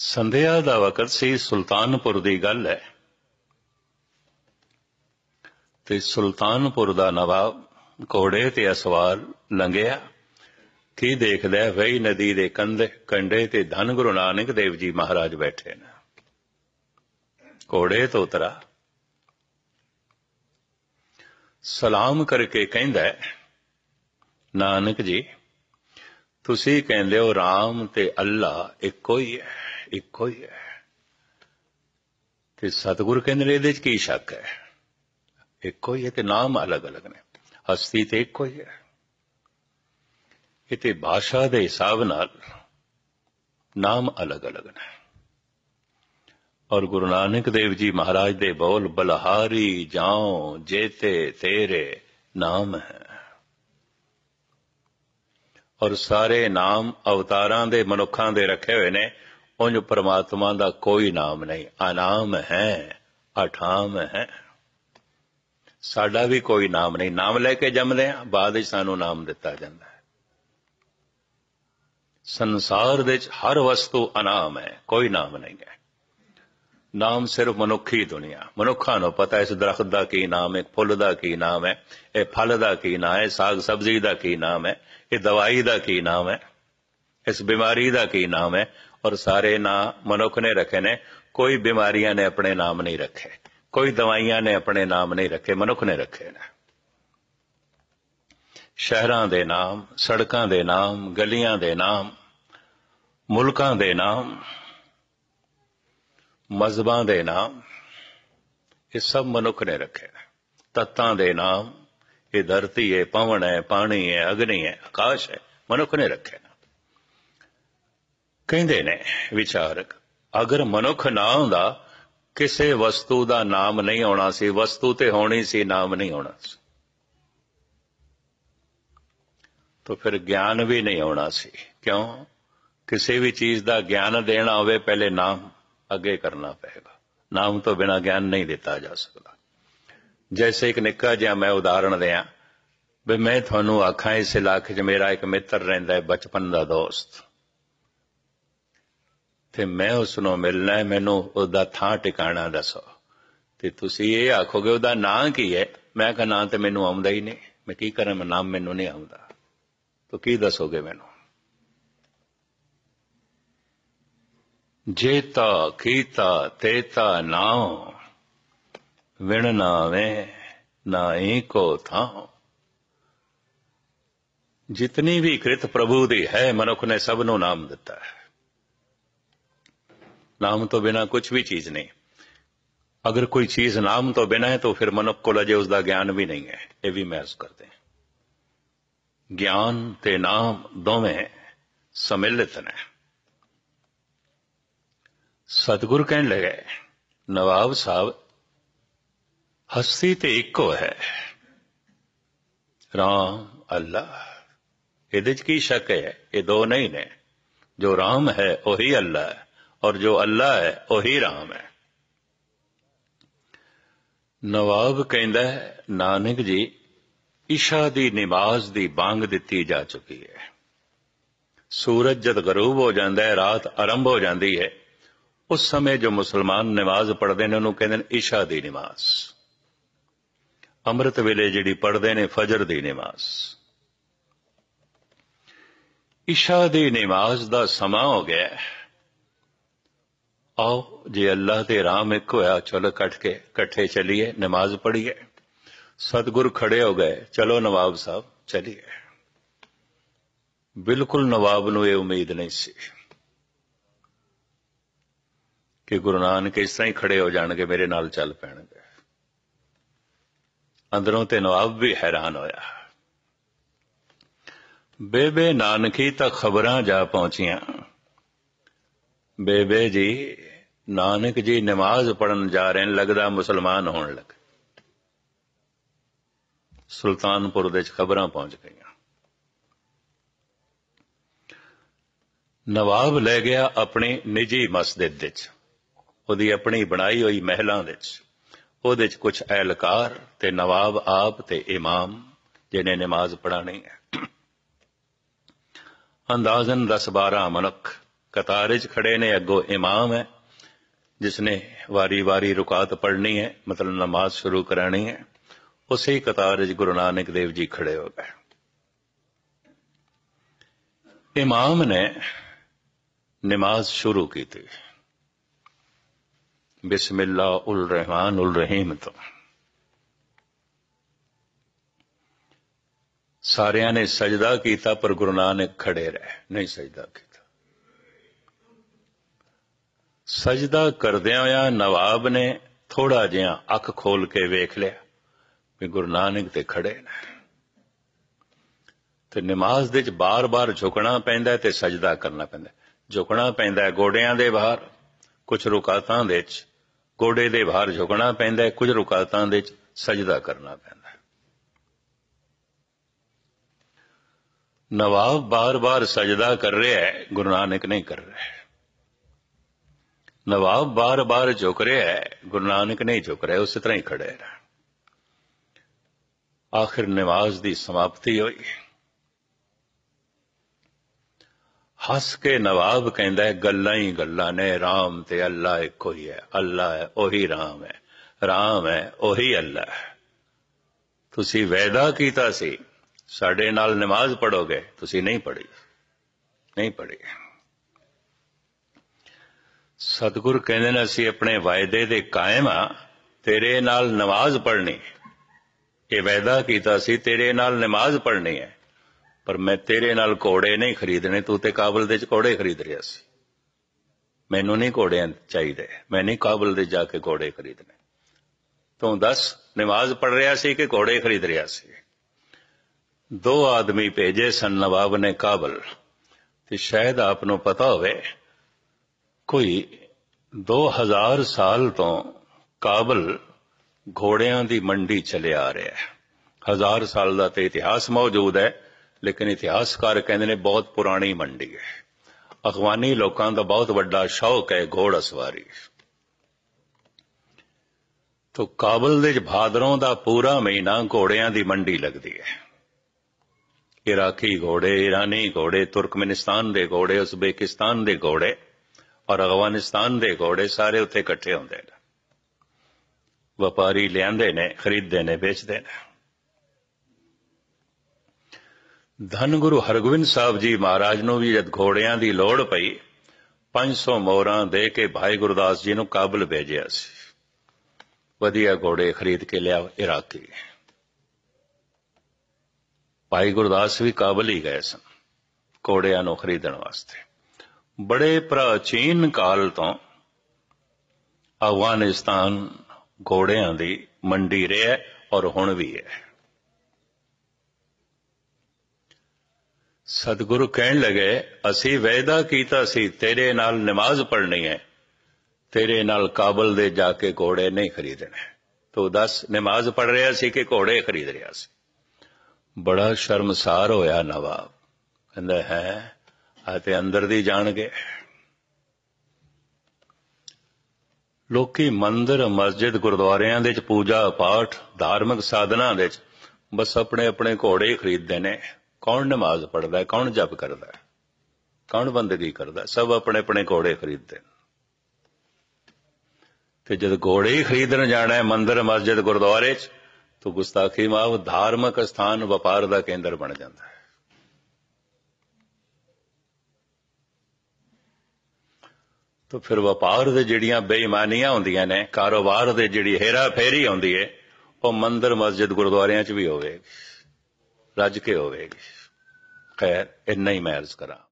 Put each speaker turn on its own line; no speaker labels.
ਸੰਧਿਆ ਦਾ ਵਕਤ ਸੀ ਸੁਲਤਾਨਪੁਰ ਦੀ ਗੱਲ ਹੈ ਤੇ ਸੁਲਤਾਨਪੁਰ ਦਾ ਨਵਾਬ ਘੋੜੇ ਤੇ ਅਸਵਾਰ ਲੰਘਿਆ ਕੀ ਦੇਖਦਾ ਵਈ ਨਦੀ ਦੇ ਕੰਢੇ ਕੰਢੇ ਤੇ ਧੰਨ ਗੁਰੂ ਨਾਨਕ ਦੇਵ ਜੀ ਮਹਾਰਾਜ ਬੈਠੇ ਨੇ ਘੋੜੇ ਤੋਂ ਉਤਰਾ ਸਲਾਮ ਕਰਕੇ ਕਹਿੰਦਾ ਨਾਨਕ ਜੀ ਤੁਸੀਂ ਕਹਿੰਦੇ ਹੋ RAM ਤੇ ਅੱਲਾ ਇੱਕੋ ਹੀ ਹੈ ਇੱਕੋ ਹੀ ਹੈ ਤੇ ਸਤਿਗੁਰ ਕਹਿੰਦੇ ਨੇ ਇਹਦੇ 'ਚ ਕੀ ਸ਼ੱਕ ਹੈ ਇੱਕੋ ਹੀ ਹੈ ਤੇ ਨਾਮ ਅਲੱਗ-ਅਲੱਗ ਨੇ ਹਸਤੀ ਤੇ ਇੱਕੋ ਹੀ ਹੈ ਇਤੇ ਭਾਸ਼ਾ ਦੇ ਹਿਸਾਬ ਨਾਲ ਨਾਮ ਅਲੱਗ-ਅਲੱਗ ਨੇ ਔਰ ਗੁਰੂ ਨਾਨਕ ਦੇਵ ਜੀ ਮਹਾਰਾਜ ਦੇ ਬੋਲ ਬਲਹਾਰੀ ਜਾਉ ਜੇਤੇ ਤੇਰੇ ਨਾਮ ਹੈ ਔਰ ਸਾਰੇ ਨਾਮ ਅਵਤਾਰਾਂ ਦੇ ਮਨੁੱਖਾਂ ਦੇ ਰੱਖੇ ਹੋਏ ਨੇ ਉਹ ਪਰਮਾਤਮਾ ਦਾ ਕੋਈ ਨਾਮ ਨਹੀਂ ਅਨਾਮ ਹੈ ਅਠਾਮ ਹੈ ਸਾਡਾ ਵੀ ਕੋਈ ਨਾਮ ਨਹੀਂ ਨਾਮ ਲੈ ਕੇ ਜੰਮਦੇ ਆ ਬਾਅਦ ਵਿੱਚ ਸਾਨੂੰ ਨਾਮ ਦਿੱਤਾ ਜਾਂਦਾ ਹੈ ਸੰਸਾਰ ਦੇ ਵਿੱਚ ਹਰ ਵਸਤੂ ਅਨਾਮ ਹੈ ਕੋਈ ਨਾਮ ਨਹੀਂ ਹੈ ਨਾਮ ਸਿਰਫ ਮਨੁੱਖੀ ਦੁਨੀਆ ਮਨੁੱਖਾਂ ਨੂੰ ਪਤਾ ਇਸ ਦਰਖਤ ਦਾ ਕੀ ਨਾਮ ਹੈ ਫੁੱਲ ਦਾ ਕੀ ਨਾਮ ਹੈ ਇਹ ਫਲ ਦਾ ਕੀ ਨਾਮ ਹੈ ਸਾਗ ਸਬਜ਼ੀ ਦਾ ਕੀ ਨਾਮ ਹੈ ਇਹ ਦਵਾਈ ਦਾ ਕੀ ਨਾਮ ਹੈ ਇਸ ਬਿਮਾਰੀ ਦਾ ਕੀ ਨਾਮ ਹੈ ਔਰ ਸਾਰੇ ਨਾਂ ਮਨੁੱਖ ਨੇ ਰੱਖੇ ਨੇ ਕੋਈ ਬਿਮਾਰੀਆਂ ਨੇ ਆਪਣੇ ਨਾਮ ਨਹੀਂ ਰੱਖੇ ਕੋਈ ਦਵਾਈਆਂ ਨੇ ਆਪਣੇ ਨਾਮ ਨਹੀਂ ਰੱਖੇ ਮਨੁੱਖ ਨੇ ਰੱਖੇ ਨੇ ਸ਼ਹਿਰਾਂ ਦੇ ਨਾਮ ਸੜਕਾਂ ਦੇ ਨਾਮ ਗਲੀਆਂ ਦੇ ਨਾਮ ਮੁਲਕਾਂ ਦੇ ਨਾਮ ਮਜ਼ਬਾਂ ਦੇ ਨਾਮ ਇਹ ਸਭ ਮਨੁੱਖ ਨੇ ਰੱਖੇ ਨੇ ਤਤਾਂ ਦੇ ਨਾਮ ਇਹ ਧਰਤੀ ਹੈ ਪਵਨ ਹੈ ਪਾਣੀ ਹੈ ਅਗਨੀ ਹੈ ਆਕਾਸ਼ ਹੈ ਮਨੁੱਖ ਨੇ ਰੱਖੇ ਕਹਿੰਦੇ ਨੇ ਵਿਚਾਰਕ ਅਗਰ ਮਨੁੱਖ ਨਾ ਹੁੰਦਾ ਕਿਸੇ ਵਸਤੂ ਦਾ ਨਾਮ ਨਹੀਂ ਆਉਣਾ ਸੀ ਵਸਤੂ ਤੇ ਹੋਣੀ ਸੀ ਨਾਮ ਨਹੀਂ ਆਉਣਾ ਸੀ ਤਾਂ ਫਿਰ ਗਿਆਨ ਵੀ ਨਹੀਂ ਆਉਣਾ ਸੀ ਕਿਉਂ ਕਿਸੇ ਵੀ ਚੀਜ਼ ਦਾ ਗਿਆਨ ਦੇਣਾ ਹੋਵੇ ਪਹਿਲੇ ਨਾਮ ਅੱਗੇ ਕਰਨਾ ਪਏਗਾ ਨਾਮ ਤੋਂ ਬਿਨਾ ਗਿਆਨ ਨਹੀਂ ਦਿੱਤਾ ਜਾ ਸਕਦਾ ਜੈਸੇ ਇੱਕ ਨਿੱਕਾ ਜਿਹਾ ਮੈਂ ਉਦਾਹਰਣ ਦਿਆਂ ਵੀ ਮੈਂ ਤੁਹਾਨੂੰ ਆਖਾਂ ਇਸ ਇਲਾਕੇ 'ਚ ਮੇਰਾ ਇੱਕ ਮਿੱਤਰ ਰਹਿੰਦਾ ਹੈ ਬਚਪਨ ਦਾ ਦੋਸਤ ਤੇ ਮੈਂ ਉਸ ਨੂੰ ਮਿਲਣਾ ਹੈ ਮੈਨੂੰ ਉਹਦਾ ਥਾਂ ਟਿਕਾਣਾ ਦੱਸੋ ਤੇ ਤੁਸੀਂ ਇਹ ਆਖੋਗੇ ਉਹਦਾ ਨਾਂ ਕੀ ਹੈ ਮੈਂ ਕਹਾਂ ਨਾਂ ਤੇ ਮੈਨੂੰ ਆਉਂਦਾ ਹੀ ਨਹੀਂ ਮੈਂ ਕੀ ਕਰਾਂ ਮੈਂ ਨਾਮ ਮੈਨੂੰ ਨਹੀਂ ਆਉਂਦਾ ਤੋ ਕੀ ਦੱਸੋਗੇ ਮੈਨੂੰ ਜੇ ਤਾ ਕੀਤਾ ਤਾ ਨਾਉ ਵਿਣ ਨਾਵੇਂ ਨਾਹੀ ਕੋ ਥਾਉ ਜਿਤਨੀ ਵੀ ਕ੍ਰਿਤ ਪ੍ਰਭੂ ਦੀ ਹੈ ਮਨੁੱਖ ਨੇ ਸਭ ਨੂੰ ਨਾਮ ਦਿੱਤਾ ਹੈ नाम तो बिना कुछ भी चीज नहीं अगर कोई चीज नाम तो बिना है तो फिर मनुख को लजे उसका ज्ञान भी नहीं है यह भी महज करते हैं ज्ञान ते नाम दोवें सम्मिलित ने सतगुर कह लगे नवाब साहब हस्ती तो इको है राम अल्लाह ए शक है ये दो नहीं ने जो राम है ओही अल्लाह है और जो अल्लाह है ओ ही राम है नवाब कह नानक जी ईशा की निमाज की बंग दी जा चुकी है सूरज जब गरूब हो जाता है रात आरंभ हो जाती है उस समय जो मुसलमान नमाज पढ़ते हैं उन्होंने कहें ईशा की निमाज अमृत वेले जी पढ़ते हैं फजर की निमाज ईशा की निमाज का समा हो गया है ਆਓ ਜੇ ਅੱਲਾਹ ਤੇ ਰਾਮ ਇੱਕ ਹੋਇਆ ਚਲੋ ਕੱਟ ਕੇ ਇਕੱਠੇ ਚਲੀਏ ਨਮਾਜ਼ ਪੜ੍ਹੀਏ ਸਤਗੁਰ ਖੜੇ ਹੋ ਗਏ ਚਲੋ ਨਵਾਬ ਸਾਹਿਬ ਚਲੀਏ ਬਿਲਕੁਲ ਨਵਾਬ ਨੂੰ ਇਹ ਉਮੀਦ ਨਹੀਂ ਸੀ ਕਿ ਗੁਰੂ ਨਾਨਕ ਇਸ ਤਰ੍ਹਾਂ ਹੀ ਖੜੇ ਹੋ ਜਾਣਗੇ ਮੇਰੇ ਨਾਲ ਚੱਲ ਪੈਣਗੇ ਅੰਦਰੋਂ ਤੇ ਨਵਾਬ ਵੀ ਹੈਰਾਨ ਹੋਇਆ ਬੇਬੇ ਨਾਨਕੀ ਤਾਂ ਖਬਰਾਂ ਜਾ ਪਹੁੰਚੀਆਂ ਬੇਬੇ ਜੀ ਨਾਨਕ ਜੀ ਨਮਾਜ਼ ਪੜਨ ਜਾ ਰਹੇ ਨੇ ਲੱਗਦਾ ਮੁਸਲਮਾਨ ਹੋਣ ਲੱਗ ਸੁਲਤਾਨਪੁਰ ਦੇ ਚ ਖਬਰਾਂ ਪਹੁੰਚ ਗਈਆਂ ਨਵਾਬ ਲੈ ਗਿਆ ਆਪਣੇ ਨਿੱਜੀ ਮਸਜਿਦ ਵਿੱਚ ਉਹਦੀ ਆਪਣੀ ਬਣਾਈ ਹੋਈ ਮਹਿਲਾਂ ਵਿੱਚ ਉਹਦੇ ਚ ਕੁਝ ਅਹਿਲਕਾਰ ਤੇ ਨਵਾਬ ਆਪ ਤੇ ਇਮਾਮ ਜਿਹਨੇ ਨਮਾਜ਼ ਪੜਾਣੀ ਹੈ ਅੰਦਾਜ਼ਨ 10 12 ਮਨੁੱਖ कतारिज खड़े ने अगो इमाम है जिसने वारी वारी रुकात पढ़नी है मतलब नमाज शुरू करानी है उसी कतार गुरु नानक देव जी खड़े हो गए इमाम ने नमाज शुरू की थी बिस्मिल्ला उल रहमान उल रहीम तो सारिया ने सजदा किया पर गुरु नानक खड़े रहे नहीं सजदा किया ਸਜਦਾ ਕਰਦਿਆਂ ਆ ਨਵਾਬ ਨੇ ਥੋੜਾ ਜਿਹਾ ਅੱਖ ਖੋਲ ਕੇ ਵੇਖ ਲਿਆ ਵੀ ਗੁਰੂ ਨਾਨਕ ਤੇ ਖੜੇ ਨੇ ਤੇ ਨਮਾਜ਼ ਦੇ ਵਿੱਚ ਬਾਰ-ਬਾਰ ਝੁਕਣਾ ਪੈਂਦਾ ਤੇ ਸਜਦਾ ਕਰਨਾ ਪੈਂਦਾ ਝੁਕਣਾ ਪੈਂਦਾ ਗੋਡਿਆਂ ਦੇ ਬਾਹਰ ਕੁਝ ਰੁਕਾਤਾਂ ਦੇ ਵਿੱਚ ਗੋਡੇ ਦੇ ਬਾਹਰ ਝੁਕਣਾ ਪੈਂਦਾ ਕੁਝ ਰੁਕਾਤਾਂ ਦੇ ਵਿੱਚ ਸਜਦਾ ਕਰਨਾ ਪੈਂਦਾ ਨਵਾਬ ਬਾਰ-ਬਾਰ ਸਜਦਾ ਕਰ ਰਿਹਾ ਹੈ ਗੁਰੂ ਨਾਨਕ ਨਹੀਂ ਕਰ ਰਿਹਾ ਨਵਾਬ ਬਾਰ-ਬਾਰ ਝੁਕ ਰਿਹਾ ਹੈ ਗੁਰੂ ਨਾਨਕ ਨਹੀਂ ਝੁਕ ਰਿਹਾ ਉਸੇ ਤਰ੍ਹਾਂ ਹੀ ਖੜਾ ਹੈ ਆਖਿਰ ਨਿਵਾਜ਼ ਦੀ ਸਮਾਪਤੀ ਹੋਈ ਹੱਸ ਕੇ ਨਵਾਬ ਕਹਿੰਦਾ ਗੱਲਾਂ ਹੀ ਗੱਲਾਂ ਨੇ RAM ਤੇ ਅੱਲਾ ਇੱਕੋ ਹੀ ਹੈ ਅੱਲਾ ਹੈ ਉਹੀ RAM ਹੈ RAM ਹੈ ਉਹੀ ਅੱਲਾ ਹੈ ਤੁਸੀਂ ਵਾਅਦਾ ਕੀਤਾ ਸੀ ਸਾਡੇ ਨਾਲ ਨਮਾਜ਼ ਪੜੋਗੇ ਤੁਸੀਂ ਨਹੀਂ ਪੜੀ ਨਹੀਂ ਪੜੀ ਸਤਿਗੁਰ ਕਹਿੰਦੇ ਨੇ ਅਸੀਂ ਆਪਣੇ ਵਾਅਦੇ ਦੇ ਕਾਇਮ ਆ ਤੇਰੇ ਨਾਲ ਨਮਾਜ਼ ਪੜ੍ਹਨੀ ਇਹ ਵਾਅਦਾ ਕੀਤਾ ਸੀ ਤੇਰੇ ਨਾਲ ਨਮਾਜ਼ ਪੜ੍ਹਨੀ ਹੈ ਪਰ ਮੈਂ ਤੇਰੇ ਨਾਲ ਘੋੜੇ ਨਹੀਂ ਖਰੀਦਣੇ ਤੂੰ ਤੇ ਕਾਬਲ ਦੇ ਚ ਘੋੜੇ ਖਰੀਦ ਰਿਆ ਸੀ ਮੈਨੂੰ ਨਹੀਂ ਘੋੜੇ ਚਾਹੀਦੇ ਮੈਂ ਨਹੀਂ ਕਾਬਲ ਦੇ ਜਾ ਕੇ ਘੋੜੇ ਖਰੀਦਣੇ ਤੂੰ ਦੱਸ ਨਮਾਜ਼ ਪੜ ਰਿਆ ਸੀ ਕਿ ਘੋੜੇ ਖਰੀਦ ਰਿਆ ਸੀ ਦੋ ਆਦਮੀ ਭੇਜੇ ਸਨ ਨਵਾਬ ਨੇ ਕਾਬਲ ਤੇ ਸ਼ਾਇਦ ਆਪ ਨੂੰ ਪਤਾ ਹੋਵੇ ਕੋਈ 2000 ਸਾਲ ਤੋਂ ਕਾਬਲ ਘੋੜਿਆਂ ਦੀ ਮੰਡੀ ਚੱਲੇ ਆ ਰਿਹਾ ਹੈ ਹਜ਼ਾਰ ਸਾਲ ਦਾ ਤੇ ਇਤਿਹਾਸ ਮੌਜੂਦ ਹੈ ਲੇਕਿਨ ਇਤਿਹਾਸਕਾਰ ਕਹਿੰਦੇ ਨੇ ਬਹੁਤ ਪੁਰਾਣੀ ਮੰਡੀ ਹੈ ਅਫਗਾਨੀ ਲੋਕਾਂ ਦਾ ਬਹੁਤ ਵੱਡਾ ਸ਼ੌਕ ਹੈ ਘੋੜਾ ਸਵਾਰੀ ਤੋਂ ਕਾਬਲ ਦੇ ਭਾਦਰੋਂ ਦਾ ਪੂਰਾ ਮਹੀਨਾ ਘੋੜਿਆਂ ਦੀ ਮੰਡੀ ਲੱਗਦੀ ਹੈ ਇਰਾਕੀ ਘੋੜੇ ਇਰਾਨੀ ਘੋੜੇ ਤੁਰਕਮਨਿਸਤਾਨ ਦੇ ਘੋੜੇ ਉਜ਼ਬੇਕਿਸਤਾਨ ਦੇ ਘੋੜੇ ਔਰ ਅਫਗਾਨਿਸਤਾਨ ਦੇ ਘੋੜੇ ਸਾਰੇ ਉੱਥੇ ਇਕੱਠੇ ਹੁੰਦੇ ਨੇ ਵਪਾਰੀ ਲਿਆਂਦੇ ਨੇ ਖਰੀਦਦੇ ਨੇ ਵੇਚਦੇ ਨੇ ਧੰਨ ਗੁਰੂ ਹਰਗੋਬਿੰਦ ਸਾਹਿਬ ਜੀ ਮਹਾਰਾਜ ਨੂੰ ਵੀ ਜਦ ਘੋੜਿਆਂ ਦੀ ਲੋੜ ਪਈ 500 ਮੋਹਰਾਂ ਦੇ ਕੇ ਭਾਈ ਗੁਰਦਾਸ ਜੀ ਨੂੰ ਕਾਬਲ ਭੇਜਿਆ ਸੀ ਵਧੀਆ ਘੋੜੇ ਖਰੀਦ ਕੇ ਲਿਆ ਇਰਾਕੀ ਭਾਈ ਗੁਰਦਾਸ ਵੀ ਕਾਬਲ ਹੀ ਗਏ ਸਨ ਘੋੜਿਆਂ ਨੂੰ ਖਰੀਦਣ ਵਾਸਤੇ ਬੜੇ ਪ੍ਰਾਚੀਨ ਕਾਲ ਤੋਂ ਅਫਗਾਨਿਸਤਾਨ ਘੋੜਿਆਂ ਦੀ ਮੰਡੀ ਰਿਹਾ ਔਰ ਹੁਣ ਵੀ ਹੈ ਸਤਿਗੁਰੂ ਕਹਿਣ ਲਗੇ ਅਸੀਂ ਵਾਅਦਾ ਕੀਤਾ ਸੀ ਤੇਰੇ ਨਾਲ ਨਮਾਜ਼ ਪੜ੍ਹਨੀ ਹੈ ਤੇਰੇ ਨਾਲ ਕਾਬਲ ਦੇ ਜਾ ਕੇ ਘੋੜੇ ਨਹੀਂ ਖਰੀਦਣੇ ਤੋ ਦੱਸ ਨਮਾਜ਼ ਪੜ੍ਹ ਰਿਹਾ ਸੀ ਕਿ ਘੋੜੇ ਖਰੀਦ ਰਿਹਾ ਸੀ ਬੜਾ ਸ਼ਰਮਸਾਰ ਹੋਇਆ ਨਵਾਬ ਕਹਿੰਦਾ ਹੈ ਅਤੇ ਅੰਦਰ ਦੀ ਜਾਣਗੇ ਲੋਕੀ ਮੰਦਰ ਮਸਜਿਦ ਗੁਰਦੁਆਰਿਆਂ ਦੇ ਵਿੱਚ ਪੂਜਾ ਪਾਠ ਧਾਰਮਿਕ ਸਾਧਨਾ ਦੇ ਵਿੱਚ ਬਸ ਆਪਣੇ ਆਪਣੇ ਘੋੜੇ ਖਰੀਦਦੇ ਨੇ ਕੌਣ ਨਮਾਜ਼ ਪੜਦਾ ਹੈ ਕੌਣ ਜਪ ਕਰਦਾ ਹੈ ਕੌਣ ਬੰਦਗੀ ਕਰਦਾ ਸਭ ਆਪਣੇ ਆਪਣੇ ਘੋੜੇ ਖਰੀਦਦੇ ਤੇ ਜਦ ਘੋੜੇ ਹੀ ਖਰੀਦਣ ਜਾਣਾ ਹੈ ਮੰਦਰ ਮਸਜਿਦ ਗੁਰਦੁਆਰੇ 'ਚ ਤੋ ਗੁਸਤਾਖੀ ਮਾਵ ਧਾਰਮਿਕ ਸਥਾਨ ਵਪਾਰ ਦਾ ਕੇਂਦਰ ਬਣ ਜਾਂਦਾ ਹੈ ਤਾਂ ਫਿਰ ਵਪਾਰ ਦੇ ਜਿਹੜੀਆਂ ਬੇਈਮਾਨੀਆਂ ਹੁੰਦੀਆਂ ਨੇ ਕਾਰੋਬਾਰ ਦੇ ਜਿਹੜੀ ਹੇਰਾ ਫੇਰੀ ਹੁੰਦੀ ਹੈ ਉਹ ਮੰਦਰ ਮਸਜਿਦ ਗੁਰਦੁਆਰਿਆਂ 'ਚ ਵੀ ਹੋਵੇਗੀ ਰੱਜ ਕੇ ਹੋਵੇਗੀ ਖੈਰ ਇੰਨਾ ਹੀ ਮੈਂ ਅਰਜ਼ ਕਰਾਂ